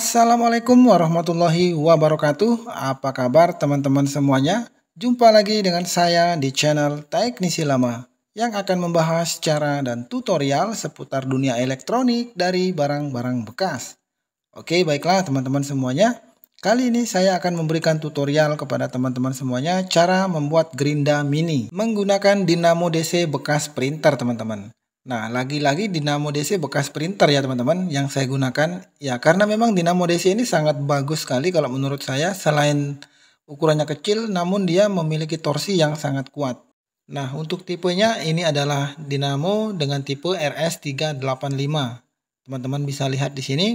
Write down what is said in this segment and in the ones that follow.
Assalamualaikum warahmatullahi wabarakatuh. Apa kabar teman-teman semuanya? Jumpa lagi dengan saya di channel Teknisi Lama yang akan membahas cara dan tutorial seputar dunia elektronik dari barang-barang bekas. Oke, baiklah teman-teman semuanya. Kali ini saya akan memberikan tutorial kepada teman-teman semuanya cara membuat gerinda mini menggunakan dinamo DC bekas printer teman-teman. Nah, lagi-lagi dinamo DC bekas printer ya teman-teman yang saya gunakan. Ya, karena memang dinamo DC ini sangat bagus sekali kalau menurut saya. Selain ukurannya kecil, namun dia memiliki torsi yang sangat kuat. Nah, untuk tipenya ini adalah dinamo dengan tipe RS385. Teman-teman bisa lihat di sini.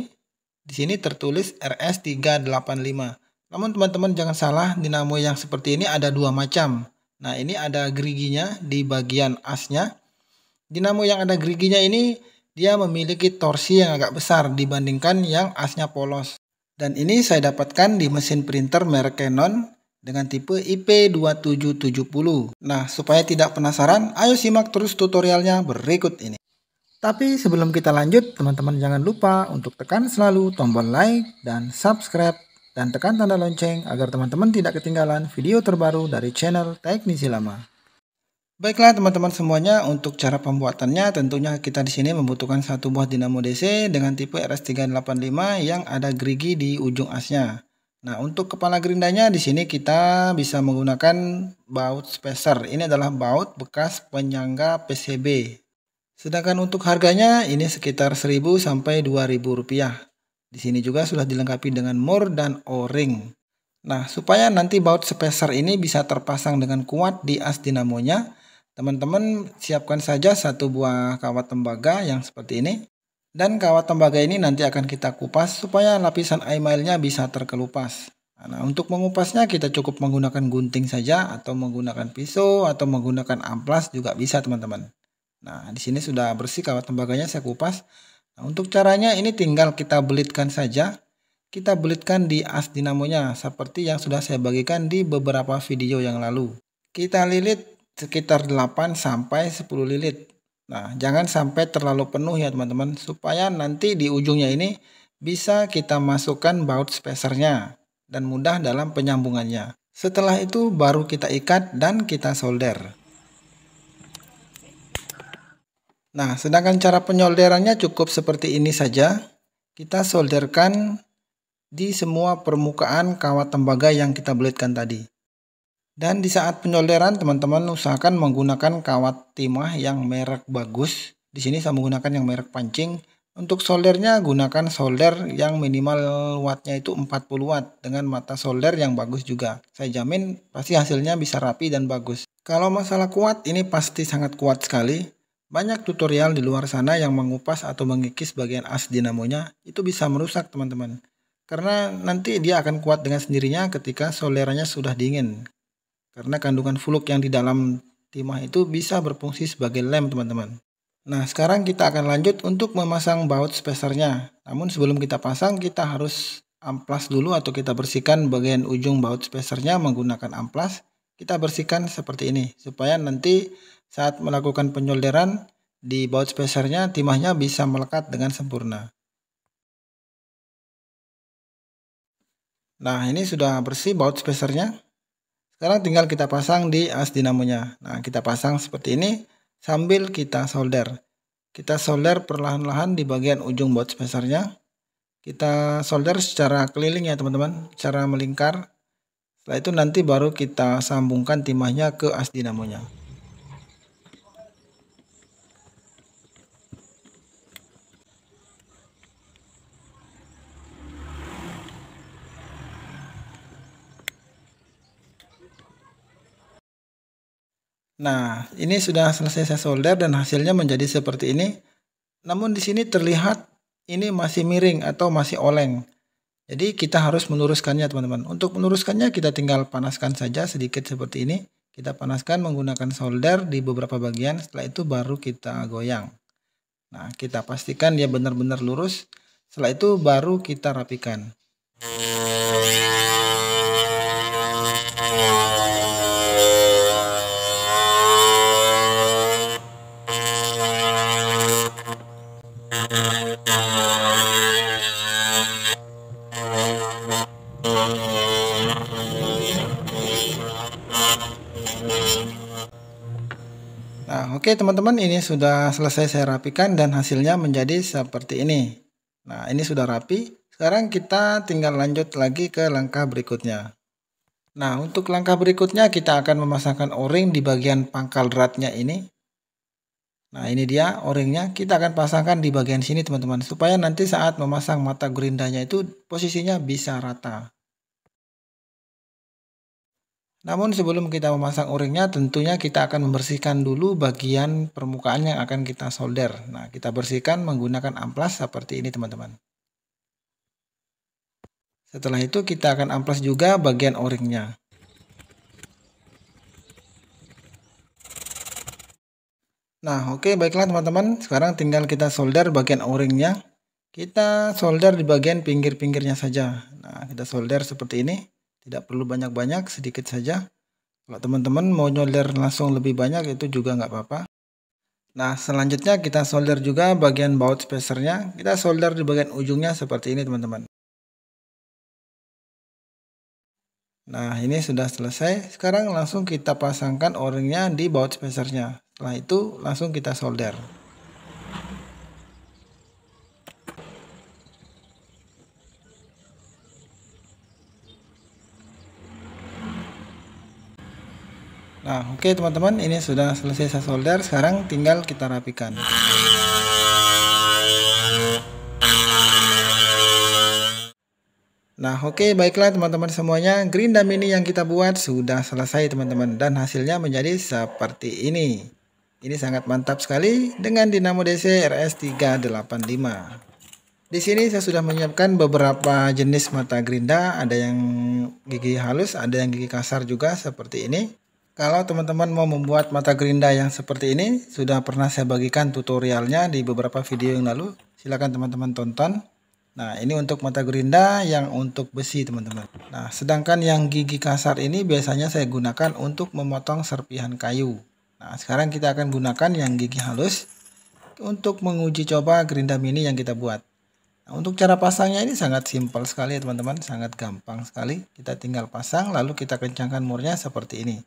Di sini tertulis RS385. Namun teman-teman jangan salah, dinamo yang seperti ini ada dua macam. Nah, ini ada geriginya di bagian asnya Dinamo yang ada geriginya ini dia memiliki torsi yang agak besar dibandingkan yang asnya polos. Dan ini saya dapatkan di mesin printer merek Canon dengan tipe IP2770. Nah, supaya tidak penasaran, ayo simak terus tutorialnya berikut ini. Tapi sebelum kita lanjut, teman-teman jangan lupa untuk tekan selalu tombol like dan subscribe dan tekan tanda lonceng agar teman-teman tidak ketinggalan video terbaru dari channel Teknisi Lama. Baiklah teman-teman semuanya, untuk cara pembuatannya tentunya kita di sini membutuhkan satu buah dinamo DC dengan tipe RS385 yang ada gerigi di ujung asnya. Nah, untuk kepala gerindanya di sini kita bisa menggunakan baut spacer. Ini adalah baut bekas penyangga PCB. Sedangkan untuk harganya ini sekitar 1000 sampai 2000 rupiah. Di sini juga sudah dilengkapi dengan mur dan o-ring. Nah, supaya nanti baut spacer ini bisa terpasang dengan kuat di as dinamonya, Teman-teman siapkan saja satu buah kawat tembaga yang seperti ini. Dan kawat tembaga ini nanti akan kita kupas supaya lapisan emailnya bisa terkelupas. Nah, untuk mengupasnya kita cukup menggunakan gunting saja atau menggunakan pisau atau menggunakan amplas juga bisa teman-teman. Nah, di sini sudah bersih kawat tembaganya saya kupas. Nah, untuk caranya ini tinggal kita belitkan saja. Kita belitkan di as dinamonya seperti yang sudah saya bagikan di beberapa video yang lalu. Kita lilit sekitar 8 sampai 10 lilit. Nah, jangan sampai terlalu penuh ya teman-teman supaya nanti di ujungnya ini bisa kita masukkan baut spacernya dan mudah dalam penyambungannya. Setelah itu baru kita ikat dan kita solder. Nah, sedangkan cara penyolderannya cukup seperti ini saja. Kita solderkan di semua permukaan kawat tembaga yang kita belitkan tadi. Dan di saat penyolderan teman-teman usahakan menggunakan kawat timah yang merek bagus. Di sini saya menggunakan yang merek pancing. Untuk soldernya gunakan solder yang minimal wattnya itu 40 watt dengan mata solder yang bagus juga. Saya jamin pasti hasilnya bisa rapi dan bagus. Kalau masalah kuat ini pasti sangat kuat sekali. Banyak tutorial di luar sana yang mengupas atau mengikis bagian as dinamonya itu bisa merusak teman-teman karena nanti dia akan kuat dengan sendirinya ketika solderannya sudah dingin. Karena kandungan fuluk yang di dalam timah itu bisa berfungsi sebagai lem, teman-teman. Nah, sekarang kita akan lanjut untuk memasang baut spacernya. Namun sebelum kita pasang, kita harus amplas dulu atau kita bersihkan bagian ujung baut spacernya menggunakan amplas. Kita bersihkan seperti ini, supaya nanti saat melakukan penyolderan di baut spacernya, timahnya bisa melekat dengan sempurna. Nah, ini sudah bersih baut spacernya. Sekarang tinggal kita pasang di as dinamonya. Nah, kita pasang seperti ini sambil kita solder. Kita solder perlahan-lahan di bagian ujung baut spacernya. Kita solder secara keliling ya teman-teman, secara melingkar. Setelah itu nanti baru kita sambungkan timahnya ke as dinamonya. Nah, ini sudah selesai saya solder dan hasilnya menjadi seperti ini. Namun di sini terlihat ini masih miring atau masih oleng. Jadi kita harus meluruskannya teman-teman. Untuk meluruskannya kita tinggal panaskan saja sedikit seperti ini. Kita panaskan menggunakan solder di beberapa bagian setelah itu baru kita goyang. Nah kita pastikan dia benar-benar lurus. Setelah itu baru kita rapikan. Oke teman-teman ini sudah selesai saya rapikan dan hasilnya menjadi seperti ini. Nah ini sudah rapi. Sekarang kita tinggal lanjut lagi ke langkah berikutnya. Nah untuk langkah berikutnya kita akan memasangkan o-ring di bagian pangkal dratnya ini. Nah ini dia o-ringnya kita akan pasangkan di bagian sini teman-teman. Supaya nanti saat memasang mata gerindanya itu posisinya bisa rata. Namun sebelum kita memasang o tentunya kita akan membersihkan dulu bagian permukaan yang akan kita solder. Nah, kita bersihkan menggunakan amplas seperti ini teman-teman. Setelah itu kita akan amplas juga bagian oringnya. Nah, oke okay, baiklah teman-teman. Sekarang tinggal kita solder bagian oringnya. Kita solder di bagian pinggir-pinggirnya saja. Nah, kita solder seperti ini tidak perlu banyak-banyak sedikit saja kalau teman-teman mau nyolder langsung lebih banyak itu juga nggak apa-apa nah selanjutnya kita solder juga bagian baut spacernya kita solder di bagian ujungnya seperti ini teman-teman nah ini sudah selesai sekarang langsung kita pasangkan o-ringnya di baut spacernya setelah itu langsung kita solder Nah, oke okay, teman-teman, ini sudah selesai saya solder. Sekarang tinggal kita rapikan. Nah, oke okay, baiklah teman-teman semuanya, green dam ini yang kita buat sudah selesai teman-teman dan hasilnya menjadi seperti ini. Ini sangat mantap sekali dengan dinamo DC RS385. Di sini saya sudah menyiapkan beberapa jenis mata gerinda, ada yang gigi halus, ada yang gigi kasar juga seperti ini. Kalau teman-teman mau membuat mata gerinda yang seperti ini, sudah pernah saya bagikan tutorialnya di beberapa video yang lalu. Silahkan teman-teman tonton. Nah, ini untuk mata gerinda yang untuk besi, teman-teman. Nah, sedangkan yang gigi kasar ini biasanya saya gunakan untuk memotong serpihan kayu. Nah, sekarang kita akan gunakan yang gigi halus untuk menguji coba gerinda mini yang kita buat. Nah, untuk cara pasangnya ini sangat simpel sekali teman-teman, sangat gampang sekali. Kita tinggal pasang lalu kita kencangkan murnya seperti ini.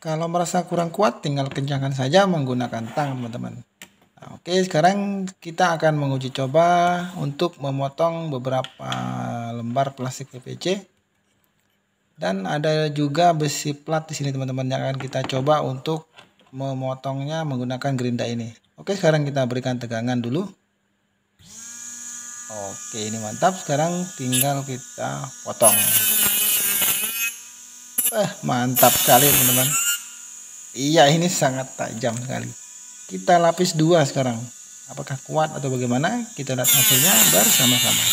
Kalau merasa kurang kuat, tinggal kencangkan saja menggunakan tang, teman-teman. Nah, oke, sekarang kita akan menguji coba untuk memotong beberapa lembar plastik PVC. Dan ada juga besi plat di sini, teman-teman, yang akan kita coba untuk memotongnya menggunakan gerinda ini. Oke, sekarang kita berikan tegangan dulu. Oke, ini mantap. Sekarang tinggal kita potong. Eh, mantap sekali, teman-teman. Iya, ini sangat tajam sekali. Kita lapis dua sekarang. Apakah kuat atau bagaimana? Kita lihat hasilnya bersama-sama.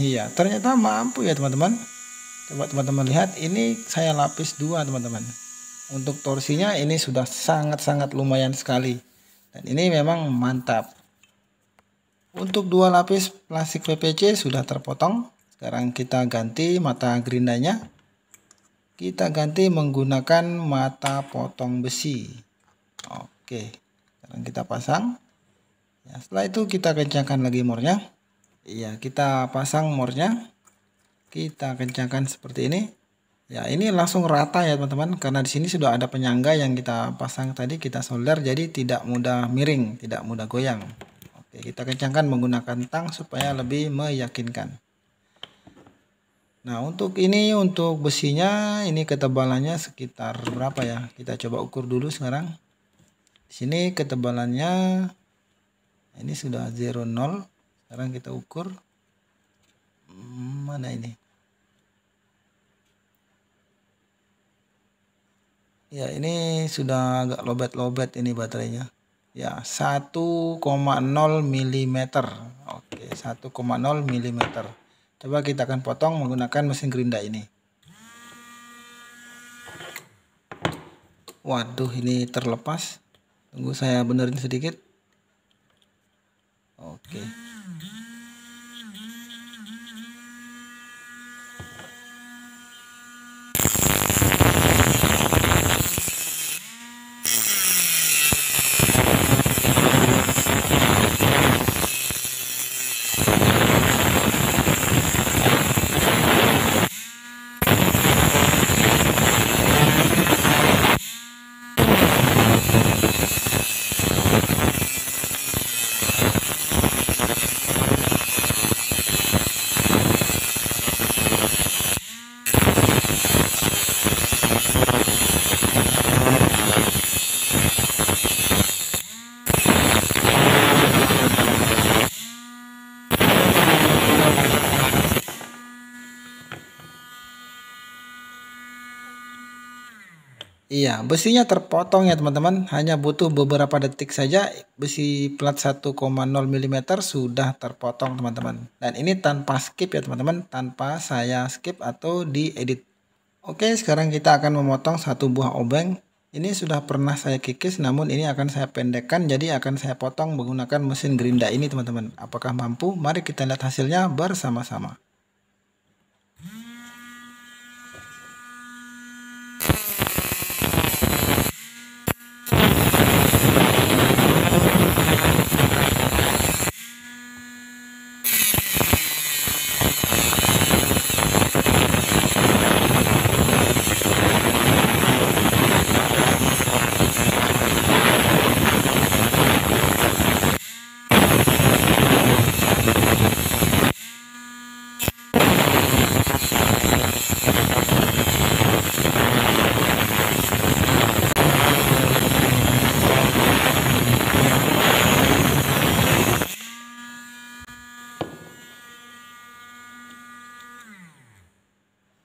Iya, ternyata mampu ya teman-teman. Coba teman-teman lihat, ini saya lapis dua teman-teman. Untuk torsinya ini sudah sangat-sangat lumayan sekali. Dan ini memang mantap. Untuk dua lapis plastik ppc sudah terpotong. Sekarang kita ganti mata gerindanya kita ganti menggunakan mata potong besi oke sekarang kita pasang ya, setelah itu kita kencangkan lagi mornya iya kita pasang mornya kita kencangkan seperti ini ya ini langsung rata ya teman-teman karena di sini sudah ada penyangga yang kita pasang tadi kita solder jadi tidak mudah miring tidak mudah goyang oke kita kencangkan menggunakan tang supaya lebih meyakinkan Nah, untuk ini untuk besinya ini ketebalannya sekitar berapa ya? Kita coba ukur dulu sekarang. Di sini ketebalannya ini sudah 00. Sekarang kita ukur hmm, mana ini? Ya, ini sudah agak lobet-lobet ini baterainya. Ya, 1,0 mm. Oke, 1,0 mm. Coba kita akan potong menggunakan mesin gerinda ini. Waduh, ini terlepas. Tunggu saya benerin sedikit. Oke. Okay. Iya, besinya terpotong ya teman-teman. Hanya butuh beberapa detik saja besi plat 1,0 mm sudah terpotong teman-teman. Dan ini tanpa skip ya teman-teman, tanpa saya skip atau diedit. Oke, sekarang kita akan memotong satu buah obeng. Ini sudah pernah saya kikis namun ini akan saya pendekkan jadi akan saya potong menggunakan mesin gerinda ini teman-teman. Apakah mampu? Mari kita lihat hasilnya bersama-sama.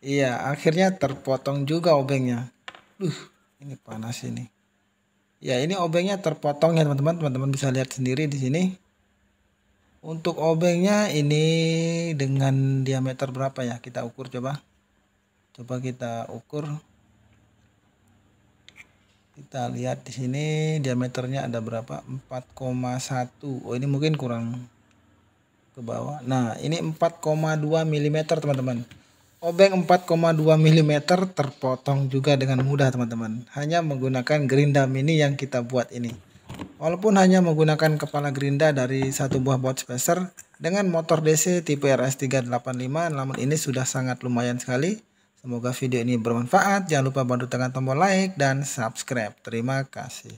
Iya, akhirnya terpotong juga obengnya. Duh, ini panas ini. Ya, ini obengnya terpotong ya teman-teman. Teman-teman bisa lihat sendiri di sini. Untuk obengnya ini dengan diameter berapa ya? Kita ukur coba. Coba kita ukur. Kita lihat di sini diameternya ada berapa? 4,1. Oh, ini mungkin kurang ke bawah. Nah, ini 4,2 mm teman-teman Obeng 4,2 mm terpotong juga dengan mudah teman-teman. Hanya menggunakan gerinda mini yang kita buat ini. Walaupun hanya menggunakan kepala gerinda dari satu buah bot spacer, dengan motor DC tipe RS385 namun ini sudah sangat lumayan sekali. Semoga video ini bermanfaat. Jangan lupa bantu tekan tombol like dan subscribe. Terima kasih.